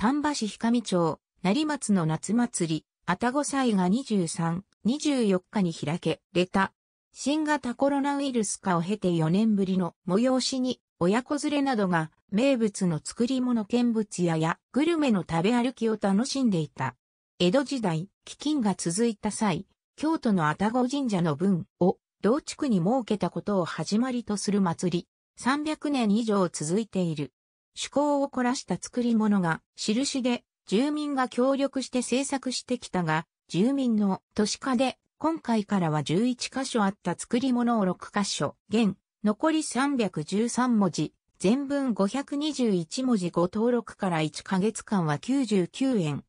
丹波市氷上町、成松の夏祭り、あたご祭が23、24日に開け、れた。新型コロナウイルス化を経て4年ぶりの催しに、親子連れなどが、名物の作り物見物屋や、グルメの食べ歩きを楽しんでいた。江戸時代、飢饉が続いた際、京都のあたご神社の分を、同地区に設けたことを始まりとする祭り、300年以上続いている。趣向を凝らした作り物が、印で住民が協力して制作してきたが、住民の都市化で、今回からは11箇所あった作り物を6箇所、現、残り313文字、全文521文字5登録から1ヶ月間は99円、